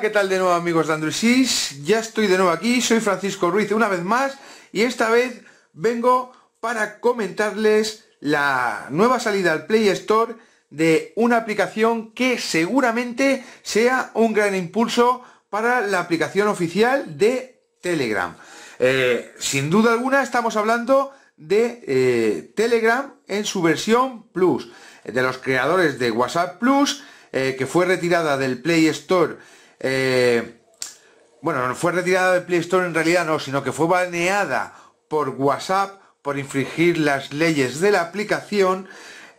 ¿qué tal de nuevo amigos de Android Ya estoy de nuevo aquí, soy Francisco Ruiz una vez más y esta vez vengo para comentarles la nueva salida al Play Store de una aplicación que seguramente sea un gran impulso para la aplicación oficial de Telegram. Eh, sin duda alguna estamos hablando de eh, Telegram en su versión Plus, de los creadores de WhatsApp Plus, eh, que fue retirada del Play Store eh, bueno, no fue retirada de Play Store en realidad no, sino que fue baneada por WhatsApp por infringir las leyes de la aplicación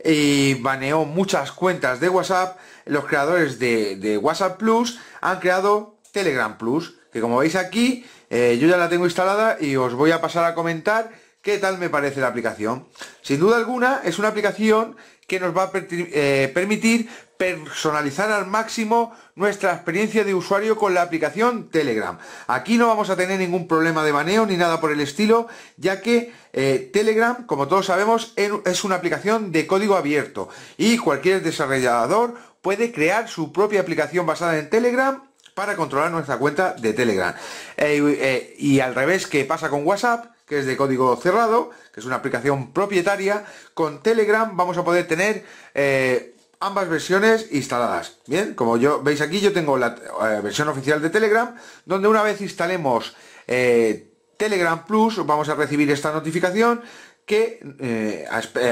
y baneó muchas cuentas de WhatsApp. Los creadores de, WhatsApp Plus han creado Telegram Plus, que como veis aquí, eh, yo ya la tengo instalada y os voy a pasar a comentar qué tal me parece la aplicación. Sin duda alguna, es una aplicación que nos va a eh, permitir personalizar al máximo nuestra experiencia de usuario con la aplicación Telegram. Aquí no vamos a tener ningún problema de baneo ni nada por el estilo, ya que eh, Telegram, como todos sabemos, es una aplicación de código abierto y cualquier desarrollador puede crear su propia aplicación basada en Telegram para controlar nuestra cuenta de Telegram. Eh, eh, y al revés que pasa con WhatsApp, que es de código cerrado, que es una aplicación propietaria, con Telegram vamos a poder tener ambas versiones instaladas. Bien, como yo veis aquí, yo tengo la eh, versión oficial de Telegram, donde una vez instalemos eh, Telegram Plus, vamos a recibir esta notificación que eh,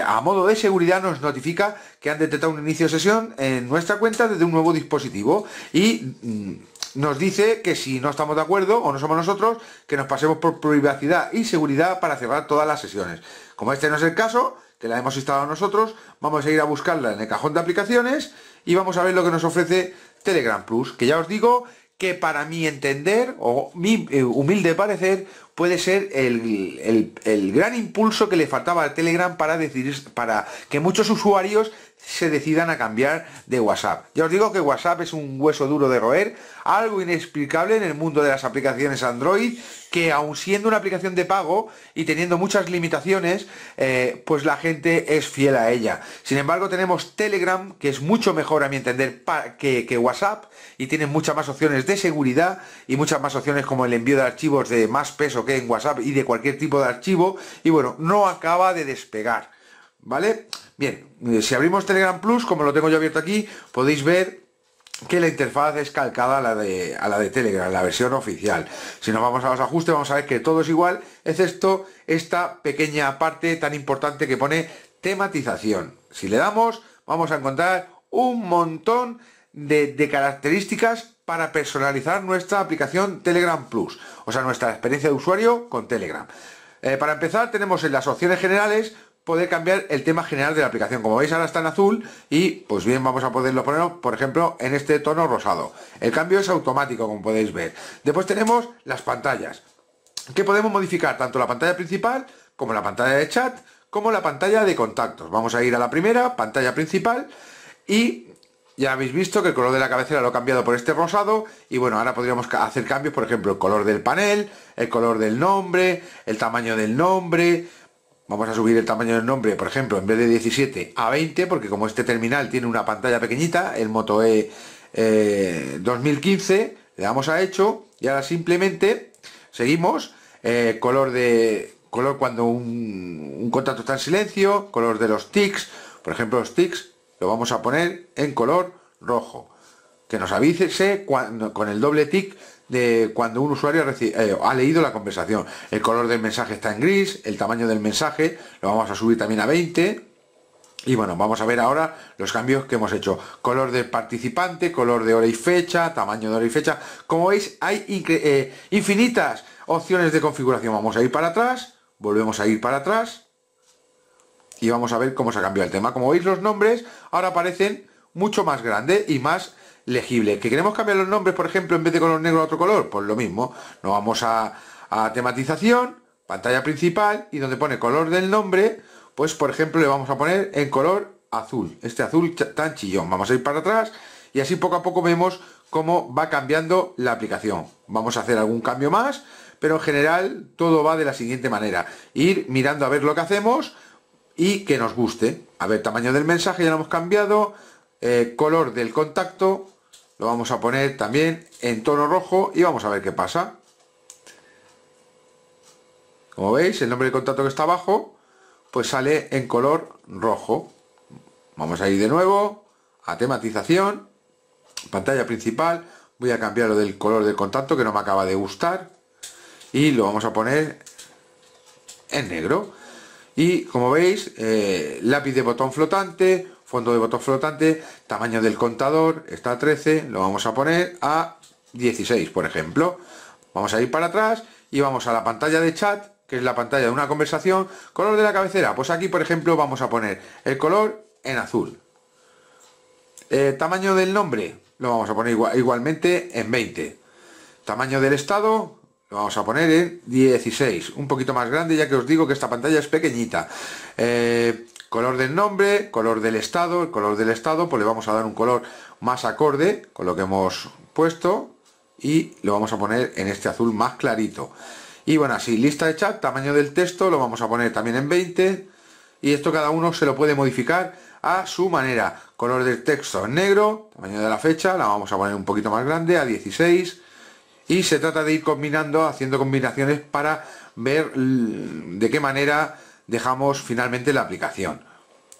a, modo de seguridad nos notifica que han detectado un inicio de sesión en nuestra cuenta desde un nuevo dispositivo y mm, nos dice que si no estamos de acuerdo o no somos nosotros, que nos pasemos por privacidad y seguridad para cerrar todas las sesiones. Como este no es el caso, que la hemos instalado nosotros, vamos a ir a buscarla en el cajón de aplicaciones y vamos a ver lo que nos ofrece Telegram Plus, que ya os digo que para mi entender o mi eh, humilde parecer puede ser el, gran impulso que le faltaba a Telegram para decir para que muchos usuarios se decidan a cambiar de WhatsApp. Ya os digo que WhatsApp es un hueso duro de roer, algo inexplicable en el mundo de las aplicaciones Android, que aun siendo una aplicación de pago y teniendo muchas limitaciones, eh, pues la gente es fiel a ella. Sin embargo, tenemos Telegram, que es mucho mejor a mi entender que WhatsApp, y tiene muchas más opciones de seguridad y muchas más opciones como el envío de archivos de más peso que en WhatsApp y de cualquier tipo de archivo, y bueno, no acaba de despegar. ¿Vale? Bien, eh, si abrimos Telegram Plus, como lo tengo yo abierto aquí, podéis ver que la interfaz es calcada a la de, Telegram, la versión oficial. Si nos vamos a los ajustes, vamos a ver que todo es igual, excepto esta pequeña parte tan importante que pone tematización. Si le damos, vamos a encontrar un montón de, características para personalizar nuestra aplicación Telegram Plus, o sea, nuestra experiencia de usuario con Telegram. Eh, para empezar, tenemos en las opciones generales poder cambiar el tema general de la aplicación. Como veis ahora está en azul y pues bien vamos a poderlo poner, por ejemplo, en este tono rosado. El cambio es automático, como podéis ver. Después tenemos las pantallas, que podemos modificar tanto la pantalla principal como la pantalla de chat, como la pantalla de contactos. Vamos a ir a la primera, pantalla principal, y ya habéis visto que el color de la cabecera lo he cambiado por este rosado y bueno, ahora podríamos hacer cambios, por ejemplo, el color del panel, el color del nombre, el tamaño del nombre, Vamos a subir el tamaño del nombre, por ejemplo, en vez de 17 a 20, porque como este terminal tiene una pantalla pequeñita, el Moto E 2015, eh, le damos a hecho y ahora simplemente seguimos, eh, color de color cuando un, contacto está en silencio, color de los tics, por ejemplo los tics lo vamos a poner en color rojo, que nos avise cuando, con el doble tic de cuando un usuario eh, ha leído la conversación. El color del mensaje está en gris, el tamaño del mensaje lo vamos a subir también a 20. Y bueno, vamos a ver ahora los cambios que hemos hecho. Color de participante, color de hora y fecha, tamaño de hora y fecha. Como veis, hay eh, infinitas opciones de configuración. Vamos a ir para atrás, volvemos a ir para atrás. Y vamos a ver cómo se ha cambiado el tema. Como veis, los nombres ahora aparecen mucho más grande y más legible, Que queremos cambiar los nombres, por ejemplo, en vez de color negro a otro color, pues lo mismo. Nos vamos a, tematización, pantalla principal, y donde pone color del nombre, pues por ejemplo le vamos a poner en color azul, este azul tan chillón. Vamos a ir para atrás y así poco a poco vemos cómo va cambiando la aplicación. Vamos a hacer algún cambio más, pero en general todo va de la siguiente manera. Ir mirando a ver lo que hacemos y que nos guste. A ver, tamaño del mensaje ya lo hemos cambiado, eh, color del contacto, lo vamos a poner también en tono rojo y vamos a ver qué pasa como veis el nombre de contacto que está abajo pues sale en color rojo vamos a ir de nuevo a tematización pantalla principal voy a cambiar lo del color del contacto que no me acaba de gustar y lo vamos a poner en negro y como veis eh, lápiz de botón flotante fondo de botón flotante, tamaño del contador, está a 13, lo vamos a poner a 16, por ejemplo. Vamos a ir para atrás y vamos a la pantalla de chat, que es la pantalla de una conversación, color de la cabecera, pues aquí por ejemplo vamos a poner el color en azul. Eh, tamaño del nombre, lo vamos a poner igualmente en 20. Tamaño del estado, lo vamos a poner en 16, un poquito más grande ya que os digo que esta pantalla es pequeñita. Eh, color del nombre, color del estado, el color del estado, pues le vamos a dar un color más acorde con lo que hemos puesto y lo vamos a poner en este azul más clarito. Y bueno, así, lista de chat, tamaño del texto, lo vamos a poner también en 20 y esto cada uno se lo puede modificar a su manera. Color del texto en negro, tamaño de la fecha, la vamos a poner un poquito más grande, a 16 y se trata de ir combinando, haciendo combinaciones para ver de qué manera dejamos finalmente la aplicación.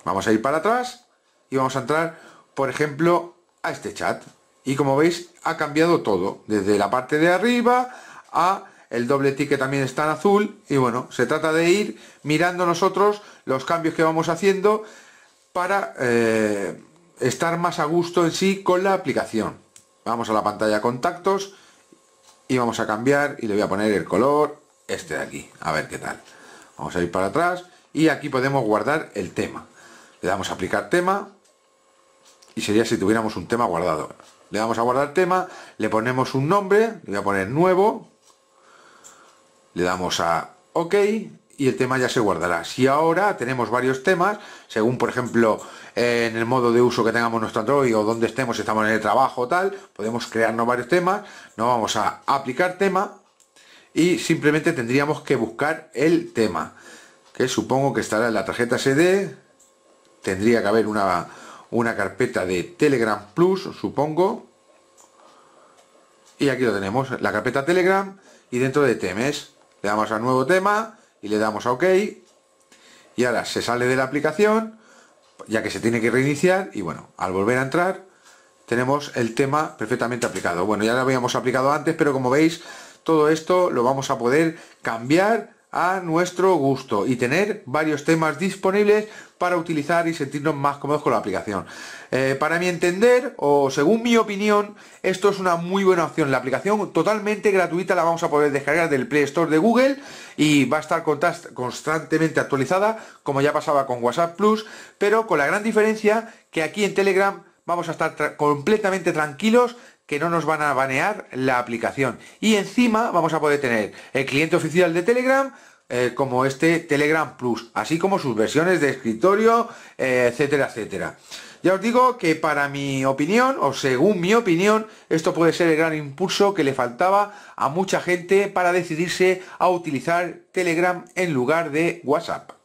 Vamos a ir para atrás y vamos a entrar, por ejemplo, a este chat. Y como veis, ha cambiado todo, desde la parte de arriba a el doble ticket también está en azul. Y bueno, se trata de ir mirando nosotros los cambios que vamos haciendo para eh, estar más a gusto en sí con la aplicación. Vamos a la pantalla contactos y vamos a cambiar y le voy a poner el color este de aquí. A ver qué tal vamos a ir para atrás y aquí podemos guardar el tema le damos a aplicar tema y sería si tuviéramos un tema guardado le damos a guardar tema le ponemos un nombre le voy a poner nuevo le damos a ok y el tema ya se guardará si ahora tenemos varios temas según por ejemplo en el modo de uso que tengamos nuestro android o donde estemos si estamos en el trabajo o tal podemos crearnos varios temas nos vamos a aplicar tema y simplemente tendríamos que buscar el tema que supongo que estará en la tarjeta SD tendría que haber una, una carpeta de Telegram Plus supongo y aquí lo tenemos, la carpeta Telegram y dentro de temas le damos a nuevo tema y le damos a OK y ahora se sale de la aplicación ya que se tiene que reiniciar y bueno, al volver a entrar tenemos el tema perfectamente aplicado bueno, ya lo habíamos aplicado antes pero como veis todo esto lo vamos a poder cambiar a nuestro gusto y tener varios temas disponibles para utilizar y sentirnos más cómodos con la aplicación. Eh, para mi entender, o según mi opinión, esto es una muy buena opción. La aplicación totalmente gratuita la vamos a poder descargar del Play Store de Google y va a estar constantemente actualizada, como ya pasaba con WhatsApp Plus, pero con la gran diferencia que aquí en Telegram vamos a estar completamente tranquilos que no nos van a banear la aplicación. Y encima vamos a poder tener el cliente oficial de Telegram, eh, como este Telegram Plus, así como sus versiones de escritorio, eh, etcétera, etcétera. Ya os digo que para mi opinión, o según mi opinión, esto puede ser el gran impulso que le faltaba a mucha gente para decidirse a utilizar Telegram en lugar de WhatsApp.